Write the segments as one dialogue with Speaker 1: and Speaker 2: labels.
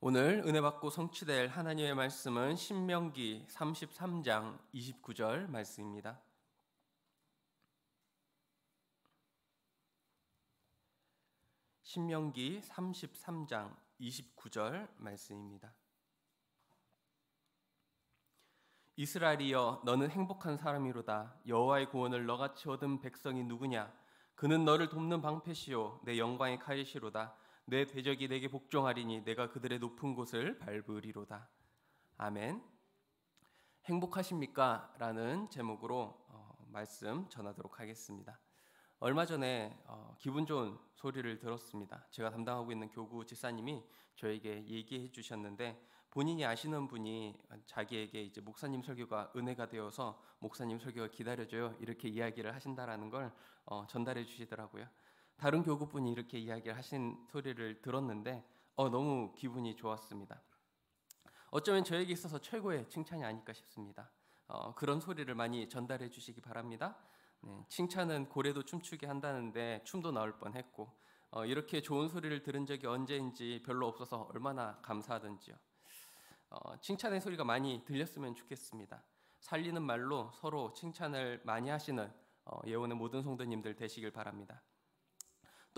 Speaker 1: 오늘 은혜 받고 성취될 하나님의 말씀은 신명기 33장 29절 말씀입니다. 신명기 33장 29절 말씀입니다. 이스라엘이여 너는 행복한 사람이로다 여호와의 구원을 너같이 얻은 백성이 누구냐 그는 너를 돕는 방패시요 내 영광의 칼이시로다 내 대적이 내게 복종하리니 내가 그들의 높은 곳을 밟으리로다. 아멘. 행복하십니까? 라는 제목으로 어, 말씀 전하도록 하겠습니다. 얼마 전에 어, 기분 좋은 소리를 들었습니다. 제가 담당하고 있는 교구 집사님이 저에게 얘기해 주셨는데 본인이 아시는 분이 자기에게 이제 목사님 설교가 은혜가 되어서 목사님 설교가 기다려져요 이렇게 이야기를 하신다라는 걸 어, 전달해 주시더라고요. 다른 교구분이 이렇게 이야기를 하신 소리를 들었는데 어, 너무 기분이 좋았습니다. 어쩌면 저에게 있어서 최고의 칭찬이 아닐까 싶습니다. 어, 그런 소리를 많이 전달해 주시기 바랍니다. 네, 칭찬은 고래도 춤추게 한다는데 춤도 나올 뻔했고 어, 이렇게 좋은 소리를 들은 적이 언제인지 별로 없어서 얼마나 감사하던지요. 어, 칭찬의 소리가 많이 들렸으면 좋겠습니다. 살리는 말로 서로 칭찬을 많이 하시는 어, 예원의 모든 성도님들 되시길 바랍니다.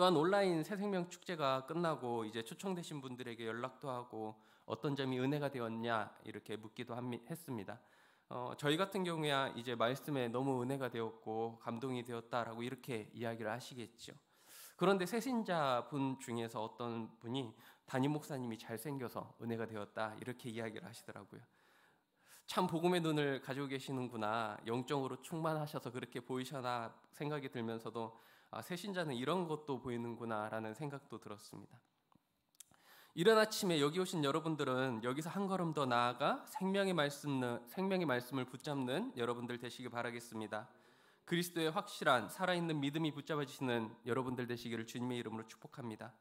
Speaker 1: 또한 온라인 새생명 축제가 끝나고 이제 초청되신 분들에게 연락도 하고 어떤 점이 은혜가 되었냐 이렇게 묻기도 했습니다. 어, 저희 같은 경우야 이제 말씀에 너무 은혜가 되었고 감동이 되었다라고 이렇게 이야기를 하시겠죠. 그런데 세신자 분 중에서 어떤 분이 담임 목사님이 잘생겨서 은혜가 되었다 이렇게 이야기를 하시더라고요. 참 복음의 눈을 가지고 계시는구나 영적으로 충만하셔서 그렇게 보이셔나 생각이 들면서도 아, 새신자는 이런 것도 보이는구나라는 생각도 들었습니다. 이른 아침에 여기 오신 여러분들은 여기서 한 걸음 더 나아가 생명의 말씀 생명의 말씀을 붙잡는 여러분들 되시길 바라겠습니다. 그리스도의 확실한 살아있는 믿음이 붙잡아지시는 여러분들 되시기를 주님의 이름으로 축복합니다.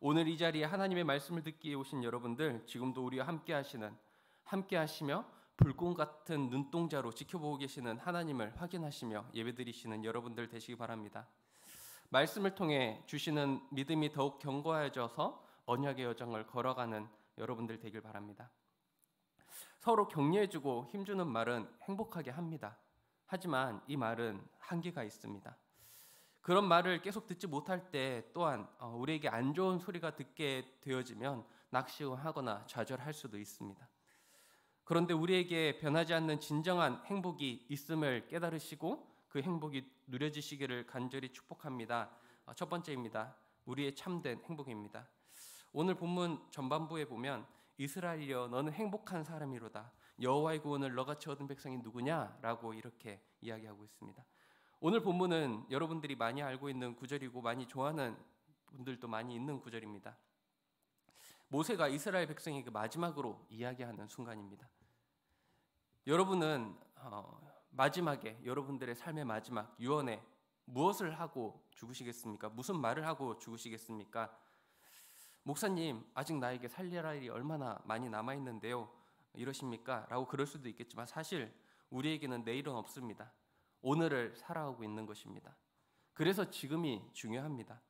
Speaker 1: 오늘 이 자리에 하나님의 말씀을 듣기에 오신 여러분들 지금도 우리와 함께 하시는 함께 하시며 불꽃 같은 눈동자로 지켜보고 계시는 하나님을 확인하시며 예배드리시는 여러분들 되시기 바랍니다. 말씀을 통해 주시는 믿음이 더욱 견고해져서 언약의 여정을 걸어가는 여러분들 되길 바랍니다. 서로 격려해주고 힘주는 말은 행복하게 합니다. 하지만 이 말은 한계가 있습니다. 그런 말을 계속 듣지 못할 때 또한 어, 우리에게 안 좋은 소리가 듣게 되어지면 낙심하거나 좌절할 수도 있습니다. 그런데 우리에게 변하지 않는 진정한 행복이 있음을 깨달으시고 그 행복이 누려지시기를 간절히 축복합니다. 어, 첫 번째입니다. 우리의 참된 행복입니다. 오늘 본문 전반부에 보면 이스라엘이여 너는 행복한 사람이로다. 여호와의 구원을 너같이 얻은 백성이 누구냐라고 이렇게 이야기하고 있습니다. 오늘 본문은 여러분들이 많이 알고 있는 구절이고 많이 좋아하는 분들도 많이 있는 구절입니다. 모세가 이스라엘 백성에게 마지막으로 이야기하는 순간입니다. 여러분은 어, 마지막에 여러분들의 삶의 마지막 유언에 무엇을 하고 죽으시겠습니까? 무슨 말을 하고 죽으시겠습니까? 목사님, 아직 나에게 살려라 일이 얼마나 많이 남아 있는데요. 이러십니까? 라고 그럴 수도 있겠지만 사실 우리에게는 내일은 없습니다. 오늘을 살아가고 있는 것입니다. 그래서 지금이 중요합니다.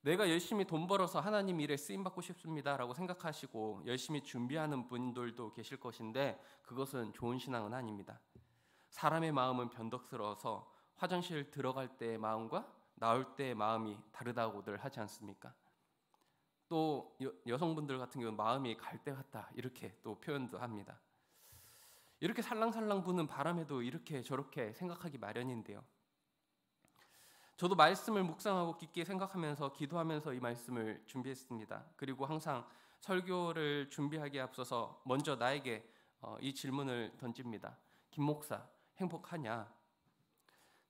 Speaker 1: 내가 열심히 돈 벌어서 하나님 일에 쓰임 받고 싶습니다라고 생각하시고 열심히 준비하는 분들도 계실 것인데 그것은 좋은 신앙은 아닙니다. 사람의 마음은 변덕스러워서 화장실 들어갈 때의 마음과 나올 때의 마음이 다르다고들 하지 않습니까? 또 여, 성분들 같은 경우는 마음이 갈때 같다 이렇게 또 표현도 합니다. 이렇게 살랑살랑 부는 바람에도 이렇게 저렇게 생각하기 마련인데요. 저도 말씀을 묵상하고 깊게 생각하면서 기도하면서 이 말씀을 준비했습니다. 그리고 항상 설교를 준비하기에 앞서서 먼저 나에게 어, 이 질문을 던집니다. 김 목사, 행복하냐?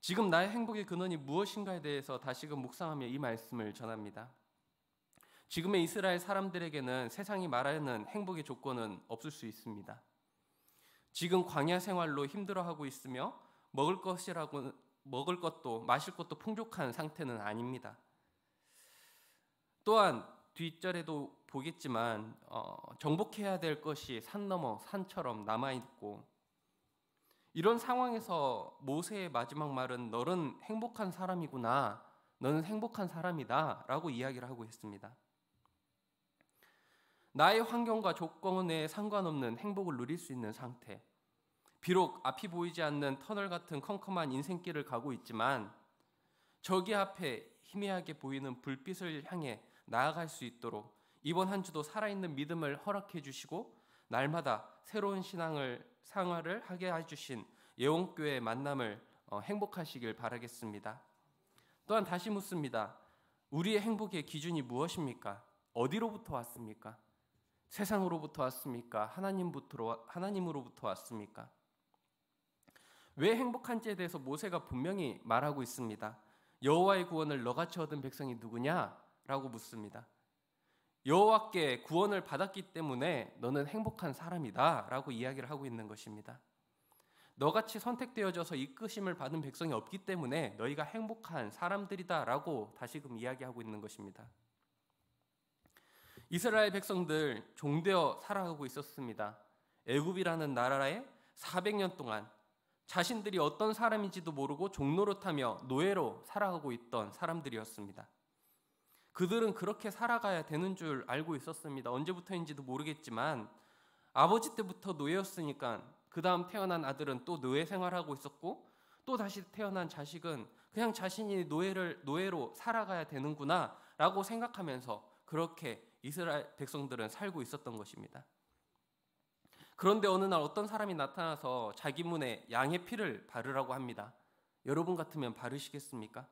Speaker 1: 지금 나의 행복의 근원이 무엇인가에 대해서 다시금 묵상하며 이 말씀을 전합니다. 지금의 이스라엘 사람들에게는 세상이 말하는 행복의 조건은 없을 수 있습니다. 지금 광야 생활로 힘들어하고 있으며 먹을 것이라고 먹을 것도 마실 것도 풍족한 상태는 아닙니다. 또한 뒷절에도 보겠지만 어, 정복해야 될 것이 산 너머 산처럼 남아 있고 이런 상황에서 모세의 마지막 말은 너는 행복한 사람이구나. 너는 행복한 사람이다. 라고 이야기를 하고 있습니다. 나의 환경과 조건에 상관없는 행복을 누릴 수 있는 상태. 비록 앞이 보이지 않는 터널 같은 컴컴한 인생길을 가고 있지만 저기 앞에 희미하게 보이는 불빛을 향해 나아갈 수 있도록 이번 한 주도 살아있는 믿음을 허락해 주시고 날마다 새로운 신앙을 상화를 하게 해주신 예원교회 의 만남을 어, 행복하시길 바라겠습니다. 또한 다시 묻습니다. 우리의 행복의 기준이 무엇입니까? 어디로부터 왔습니까? 세상으로부터 왔습니까? 하나님부터 하나님으로부터 왔습니까? 왜 행복한지에 대해서 모세가 분명히 말하고 있습니다. 여호와의 구원을 너같이 얻은 백성이 누구냐라고 묻습니다. 여호와께 구원을 받았기 때문에 너는 행복한 사람이다라고 이야기를 하고 있는 것입니다. 너같이 선택되어져서 이끄심을 받은 백성이 없기 때문에 너희가 행복한 사람들이다라고 다시금 이야기하고 있는 것입니다. 이스라엘 백성들 종되어 살아가고 있었습니다. 애굽이라는 나라에 400년 동안 자신들이 어떤 사람인지도 모르고 종로로 타며 노예로 살아가고 있던 사람들이었습니다. 그들은 그렇게 살아가야 되는 줄 알고 있었습니다. 언제부터인지도 모르겠지만 아버지 때부터 노예였으니까 그 다음 태어난 아들은 또 노예 생활하고 있었고 또 다시 태어난 자식은 그냥 자신이 노예를 노예로 살아가야 되는구나라고 생각하면서 그렇게 이스라엘 백성들은 살고 있었던 것입니다. 그런데 어느 날 어떤 사람이 나타나서 자기 문에 양의 피를 바르라고 합니다. 여러분 같으면 바르시겠습니까?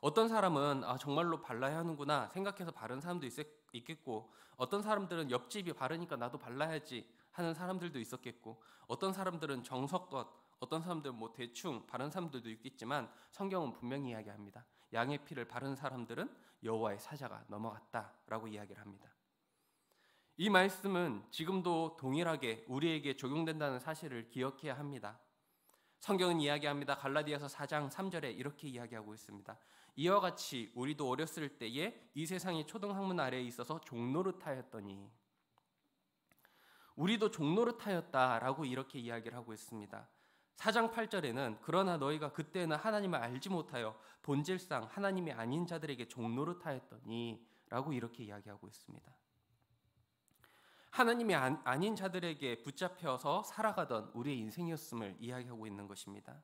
Speaker 1: 어떤 사람은 아, 정말로 발라야 하는구나 생각해서 바른 사람도 있, 있겠고 어떤 사람들은 옆집이 바르니까 나도 발라야지 하는 사람들도 있었겠고 어떤 사람들은 정석껏 어떤 사람들은 뭐 대충 바른 사람들도 있겠지만 성경은 분명히 이야기합니다. 양의 피를 바른 사람들은 여호와의 사자가 넘어갔다라고 이야기를 합니다. 이 말씀은 지금도 동일하게 우리에게 적용된다는 사실을 기억해야 합니다. 성경은 이야기합니다. 갈라디아서 4장 3절에 이렇게 이야기하고 있습니다. 이와 같이 우리도 어렸을 때에 이 세상이 초등학문 아래에 있어서 종로릇타였더니 우리도 종로릇타였다라고 이렇게 이야기를 하고 있습니다. 4장 8절에는 그러나 너희가 그때는 하나님을 알지 못하여 본질상 하나님이 아닌 자들에게 종로릇타였더니라고 이렇게 이야기하고 있습니다. 하나님이 아닌 자들에게 붙잡혀서 살아가던 우리의 인생이었음을 이야기하고 있는 것입니다.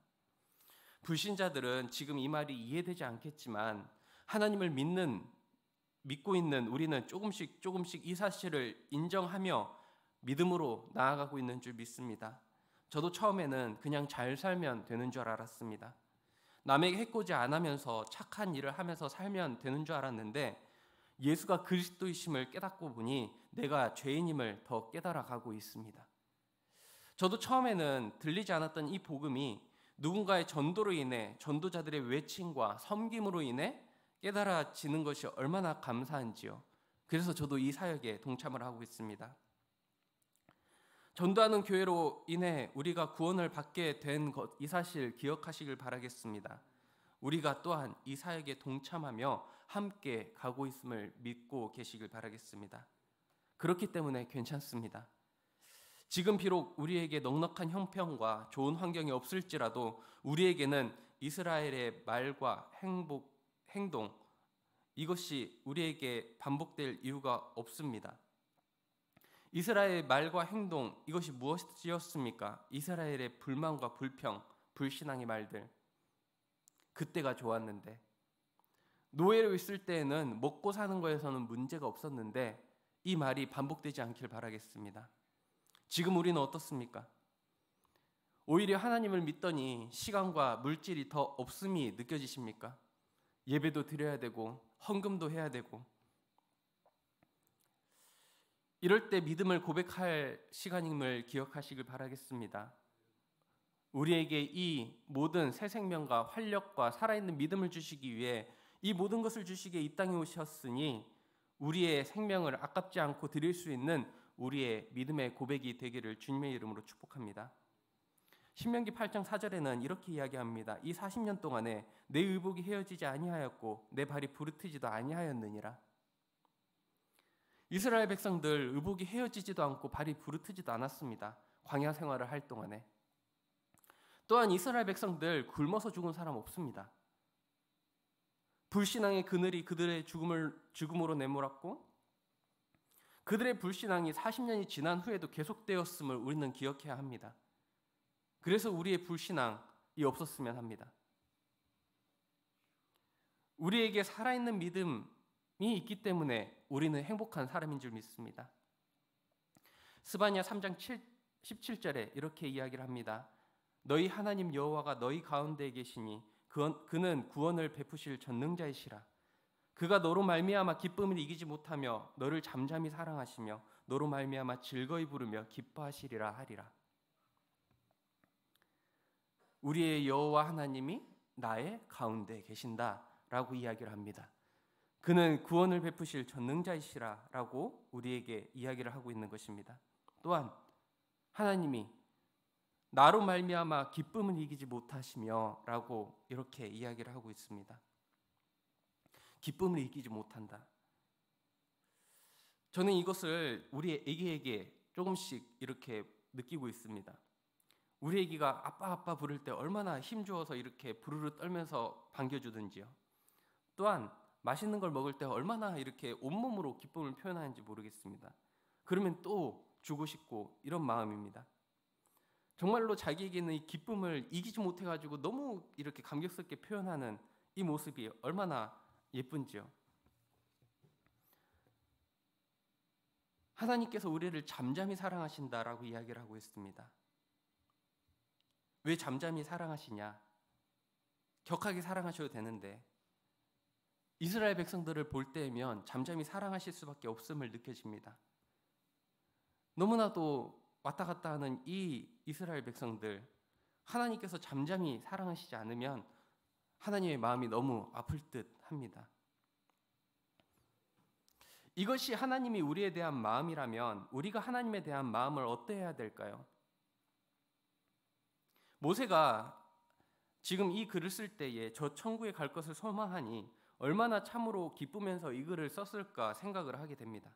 Speaker 1: 불신자들은 지금 이 말이 이해되지 않겠지만 하나님을 믿는 믿고 있는 우리는 조금씩 조금씩 이 사실을 인정하며 믿음으로 나아가고 있는 줄 믿습니다. 저도 처음에는 그냥 잘 살면 되는 줄 알았습니다. 남에게 해코지 안 하면서 착한 일을 하면서 살면 되는 줄 알았는데 예수가 그리스도이심을 깨닫고 보니 내가 죄인임을 더 깨달아가고 있습니다. 저도 처음에는 들리지 않았던 이 복음이 누군가의 전도로 인해 전도자들의 외침과 섬김으로 인해 깨달아지는 것이 얼마나 감사한지요. 그래서 저도 이 사역에 동참을 하고 있습니다. 전도하는 교회로 인해 우리가 구원을 받게 된 것 이 사실 기억하시길 바라겠습니다. 우리가 또한 이 사역에 동참하며 함께 가고 있음을 믿고 계시길 바라겠습니다. 그렇기 때문에 괜찮습니다. 지금 비록 우리에게 넉넉한 형편과 좋은 환경이 없을지라도 우리에게는 이스라엘의 말과 행복, 행동, 이것이 우리에게 반복될 이유가 없습니다. 이스라엘의 말과 행동, 이것이 무엇이었습니까? 이스라엘의 불만과 불평, 불신앙의 말들. 그때가 좋았는데. 노예로 있을 때에는 먹고 사는 거에서는 문제가 없었는데 이 말이 반복되지 않길 바라겠습니다. 지금 우리는 어떻습니까? 오히려 하나님을 믿더니 시간과 물질이 더 없음이 느껴지십니까? 예배도 드려야 되고 헌금도 해야 되고 이럴 때 믿음을 고백할 시간임을 기억하시길 바라겠습니다. 우리에게 이 모든 새 생명과 활력과 살아있는 믿음을 주시기 위해 이 모든 것을 주시기에 이 땅에 오셨으니 우리의 생명을 아깝지 않고 드릴 수 있는 우리의 믿음의 고백이 되기를 주님의 이름으로 축복합니다. 신명기 8장 4절에는 이렇게 이야기합니다. 이 40년 동안에 내 의복이 헤어지지 아니하였고 내 발이 부르트지도 아니하였느니라. 이스라엘 백성들 의복이 헤어지지도 않고 발이 부르트지도 않았습니다. 광야 생활을 할 동안에. 또한 이스라엘 백성들 굶어서 죽은 사람 없습니다. 불신앙의 그늘이 그들의 죽음을 죽음으로 내몰았고 그들의 불신앙이 40년이 지난 후에도 계속되었음을 우리는 기억해야 합니다. 그래서 우리의 불신앙이 없었으면 합니다. 우리에게 살아있는 믿음이 있기 때문에 우리는 행복한 사람인 줄 믿습니다. 스바냐 3장 7, 17절에 이렇게 이야기를 합니다. 너희 하나님 여호와가 너희 가운데 에 계시니 그는 구원을 베푸실 전능자이시라. 그가 너로 말미암아 기쁨을 이기지 못하며 너를 잠잠히 사랑하시며 너로 말미암아 즐거이 부르며 기뻐하시리라 하리라. 우리의 여호와 하나님이 나의 가운데 계신다라고 이야기를 합니다. 그는 구원을 베푸실 전능자이시라라고 우리에게 이야기를 하고 있는 것입니다. 또한 하나님이 나로 말미암아 기쁨을 이기지 못하시며라고 이렇게 이야기를 하고 있습니다. 기쁨을 이기지 못한다. 저는 이것을 우리 애기에게 조금씩 이렇게 느끼고 있습니다. 우리 애기가 아빠 아빠 부를 때 얼마나 힘주어서 이렇게 부르르 떨면서 반겨주든지요. 또한 맛있는 걸 먹을 때 얼마나 이렇게 온몸으로 기쁨을 표현하는지 모르겠습니다. 그러면 또 주고 싶고 이런 마음입니다. 정말로 자기에게는 이 기쁨을 이기지 못해가지고 너무 이렇게 감격스럽게 표현하는 이 모습이 얼마나 예쁜지요? 하나님께서 우리를 잠잠히 사랑하신다라고 이야기를 하고 있습니다. 왜 잠잠히 사랑하시냐? 격하게 사랑하셔도 되는데 이스라엘 백성들을 볼 때면 잠잠히 사랑하실 수밖에 없음을 느껴집니다. 너무나도 왔다 갔다 하는 이 이스라엘 백성들 하나님께서 잠잠히 사랑하시지 않으면 하나님의 마음이 너무 아플 듯 합니다. 이것이 하나님이 우리에 대한 마음이라면 우리가 하나님에 대한 마음을 어떻게 해야 될까요? 모세가 지금 이 글을 쓸 때에 저 천국에 갈 것을 소망하니 얼마나 참으로 기쁘면서 이 글을 썼을까 생각을 하게 됩니다.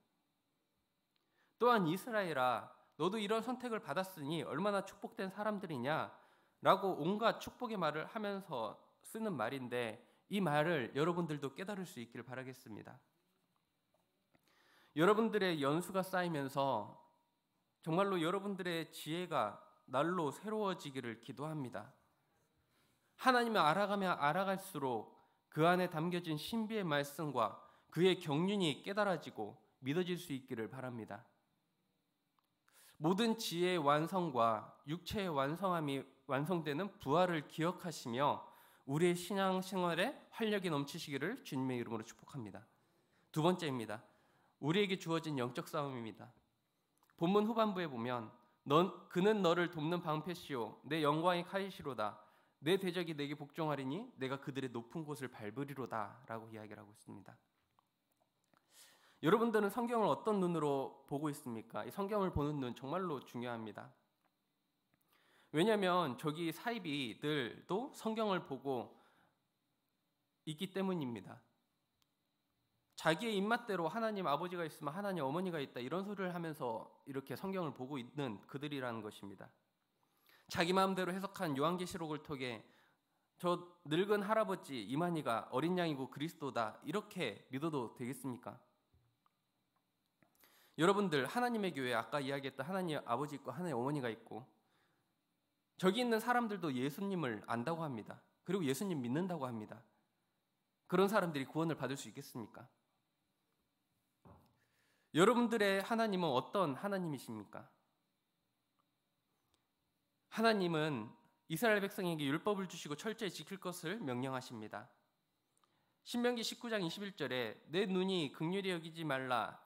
Speaker 1: 또한 이스라엘아 너도 이런 선택을 받았으니 얼마나 축복된 사람들이냐라고 온갖 축복의 말을 하면서 쓰는 말인데 이 말을 여러분들도 깨달을 수 있기를 바라겠습니다. 여러분들의 연수가 쌓이면서 정말로 여러분들의 지혜가 날로 새로워지기를 기도합니다. 하나님을 알아가며 알아갈수록 그 안에 담겨진 신비의 말씀과 그의 경륜이 깨달아지고 믿어질 수 있기를 바랍니다. 모든 지혜의 완성과 육체의 완성함이 완성되는 부활을 기억하시며 우리의 신앙 생활에 활력이 넘치시기를 주님의 이름으로 축복합니다. 두 번째입니다. 우리에게 주어진 영적 싸움입니다. 본문 후반부에 보면 넌 그는 너를 돕는 방패시요 내 영광이 카이시로다 내 대적이 내게 복종하리니 내가 그들의 높은 곳을 밟으리로다라고 이야기를 하고 있습니다. 여러분들은 성경을 어떤 눈으로 보고 있습니까? 성경을 보는 눈 정말로 중요합니다. 왜냐하면 저기 사이비들도 성경을 보고 있기 때문입니다. 자기의 입맛대로 하나님 아버지가 있으면 하나님 어머니가 있다 이런 소리를 하면서 이렇게 성경을 보고 있는 그들이라는 것입니다. 자기 마음대로 해석한 요한계시록을 통해 저 늙은 할아버지 이만희가 어린 양이고 그리스도다 이렇게 믿어도 되겠습니까? 여러분들 하나님의 교회 아까 이야기했던 하나님 아버지 있고 하나님 어머니가 있고 저기 있는 사람들도 예수님을 안다고 합니다. 그리고 예수님 믿는다고 합니다. 그런 사람들이 구원을 받을 수 있겠습니까? 여러분들의 하나님은 어떤 하나님이십니까? 하나님은 이스라엘 백성에게 율법을 주시고 철저히 지킬 것을 명령하십니다. 신명기 19장 21절에 내 눈이 극률이 여기지 말라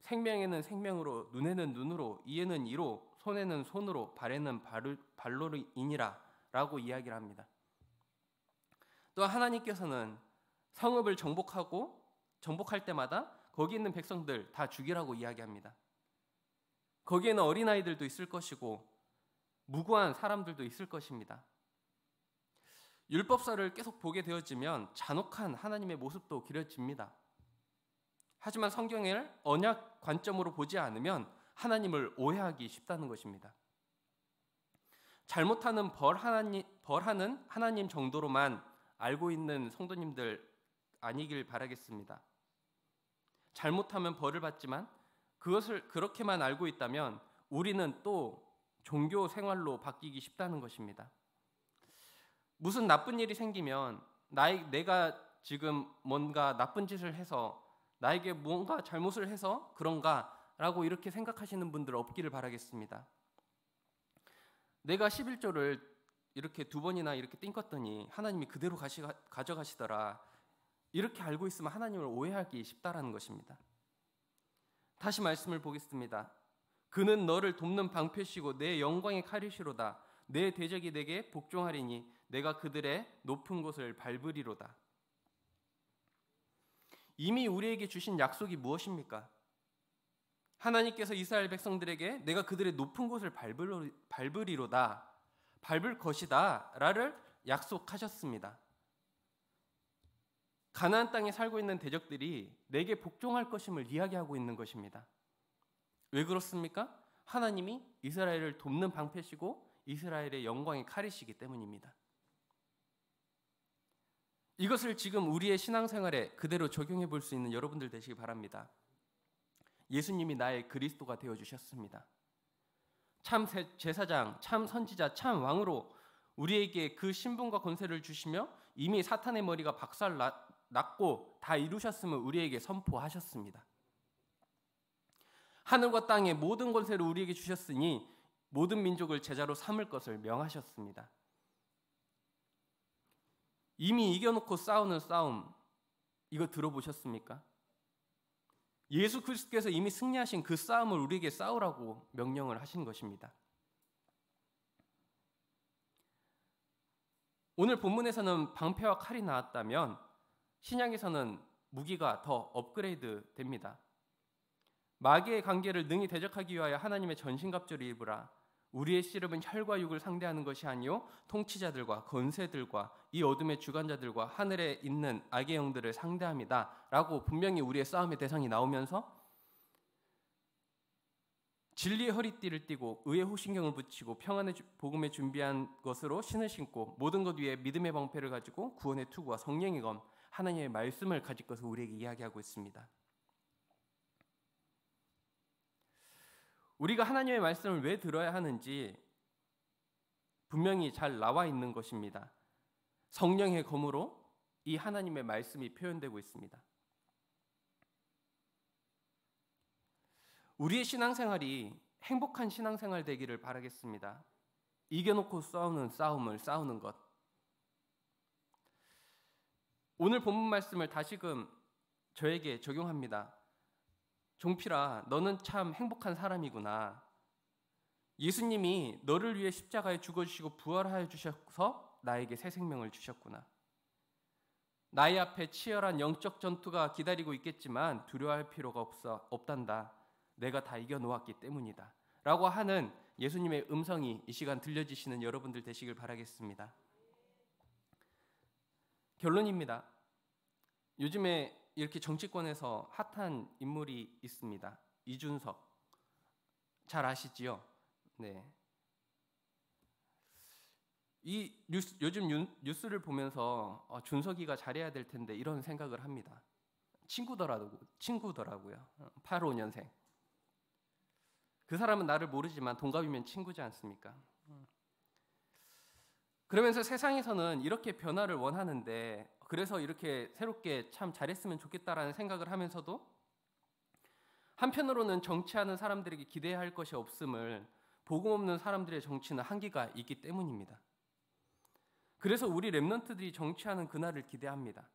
Speaker 1: 생명에는 생명으로 눈에는 눈으로 이에는 이로 손에는 손으로 발에는 발로를 이니라라고 이야기를 합니다. 또 하나님께서는 성읍을 정복하고 정복할 때마다 거기 있는 백성들 다 죽이라고 이야기합니다. 거기에는 어린아이들도 있을 것이고 무고한 사람들도 있을 것입니다. 율법사를 계속 보게 되어지면 잔혹한 하나님의 모습도 그려집니다. 하지만 성경을 언약 관점으로 보지 않으면 하나님을 오해하기 쉽다는 것입니다. 잘못하는 벌 하나님 벌하는 하나님 정도로만 알고 있는 성도님들 아니길 바라겠습니다. 잘못하면 벌을 받지만 그것을 그렇게만 알고 있다면 우리는 또 종교 생활로 바뀌기 쉽다는 것입니다. 무슨 나쁜 일이 생기면 나의 내가 지금 뭔가 나쁜 짓을 해서 나에게 뭔가 잘못을 해서 그런가 라고 이렇게 생각하시는 분들 없기를 바라겠습니다. 내가 11조를 이렇게 두 번이나 이렇게 띵껐더니 하나님이 그대로 가시, 가져가시더라. 이렇게 알고 있으면 하나님을 오해하기 쉽다라는 것입니다. 다시 말씀을 보겠습니다. 그는 너를 돕는 방패시고 내 영광의 칼이시로다. 내 대적이 내게 복종하리니 내가 그들의 높은 곳을 밟으리로다. 이미 우리에게 주신 약속이 무엇입니까? 하나님께서 이스라엘 백성들에게 내가 그들의 높은 곳을 밟으리로다 밟을 것이다라를 약속하셨습니다. 가나안 땅에 살고 있는 대적들이 내게 복종할 것임을 이야기하고 있는 것입니다. 왜 그렇습니까? 하나님이 이스라엘을 돕는 방패시고 이스라엘의 영광의 칼이시기 때문입니다. 이것을 지금 우리의 신앙생활에 그대로 적용해 볼 수 있는 여러분들 되시기 바랍니다. 예수님이 나의 그리스도가 되어 주셨습니다. 참 제사장, 참 선지자, 참 왕으로 우리에게 그 신분과 권세를 주시며 이미 사탄의 머리가 박살 났고 다 이루셨음을 우리에게 선포하셨습니다. 하늘과 땅의 모든 권세를 우리에게 주셨으니 모든 민족을 제자로 삼을 것을 명하셨습니다. 이미 이겨놓고 싸우는 싸움 이거 들어보셨습니까? 예수 그리스도께서 이미 승리하신 그 싸움을 우리에게 싸우라고 명령을 하신 것입니다. 오늘 본문에서는 방패와 칼이 나왔다면 신약에서는 무기가 더 업그레이드 됩니다. 마귀의 관계를 능히 대적하기 위하여 하나님의 전신갑주를 입으라. 우리의 씨름은 혈과 육을 상대하는 것이 아니요 통치자들과 건세들과 이 어둠의 주관자들과 하늘에 있는 악의 영들을 상대합니다라고 분명히 우리의 싸움의 대상이 나오면서 진리의 허리띠를 띠고 의의 호신경을 붙이고 평안의 복음에 준비한 것으로 신을 신고 모든 것 위에 믿음의 방패를 가지고 구원의 투구와 성령의 검 하나님의 말씀을 가질 것을 우리에게 이야기하고 있습니다. 우리가 하나님의 말씀을 왜 들어야 하는지 분명히 잘 나와 있는 것입니다. 성령의 검으로 이 하나님의 말씀이 표현되고 있습니다. 우리의 신앙생활이 행복한 신앙생활 되기를 바라겠습니다. 이겨놓고 싸우는 싸움을 싸우는 것. 오늘 본문 말씀을 다시금 저에게 적용합니다. 종필아, 너는 참 행복한 사람이구나. 예수님이 너를 위해 십자가에 죽어주시고 부활하여 주셔서 나에게 새 생명을 주셨구나. 나의 앞에 치열한 영적 전투가 기다리고 있겠지만 두려워할 필요가 없어, 없단다. 내가 다 이겨놓았기 때문이다. 라고 하는 예수님의 음성이 이 시간 들려지시는 여러분들 되시길 바라겠습니다. 결론입니다. 요즘에 이렇게 정치권에서 핫한 인물이 있습니다. 이준석. 잘 아시지요? 네. 이 뉴스, 요즘 뉴스를 보면서 어, 준석이가 잘해야 될 텐데 이런 생각을 합니다. 친구더라도 친구더라고요. 85년생. 그 사람은 나를 모르지만 동갑이면 친구지 않습니까? 음. 그러면서 세상에서는 이렇게 변화를 원하는데 그래서 이렇게 새롭게 참 잘했으면 좋겠다라는 생각을 하면서도 한편으로는 정치하는 사람들에게 기대할 것이 없음을 복음 없는 사람들의 정치는 한계가 있기 때문입니다. 그래서 우리 랩런트들이 정치하는 그날을 기대합니다.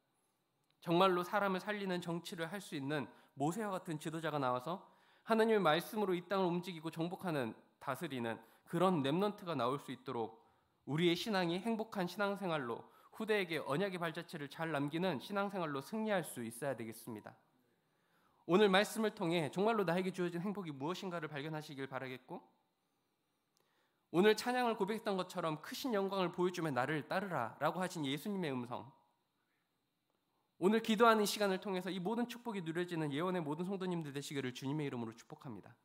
Speaker 1: 정말로 사람을 살리는 정치를 할 수 있는 모세와 같은 지도자가 나와서 하나님의 말씀으로 이 땅을 움직이고 정복하는 다스리는 그런 랩런트가 나올 수 있도록 우리의 신앙이 행복한 신앙생활로 후대에게 언약의 발자취를 잘 남기는 신앙생활로 승리할 수 있어야 되겠습니다. 오늘 말씀을 통해 정말로 나에게 주어진 행복이 무엇인가를 발견하시길 바라겠고 오늘 찬양을 고백했던 것처럼 크신 영광을 보여주며 나를 따르라라고 하신 예수님의 음성 오늘 기도하는 시간을 통해서 이 모든 축복이 누려지는 예언의 모든 성도님들 되시기를 주님의 이름으로 축복합니다.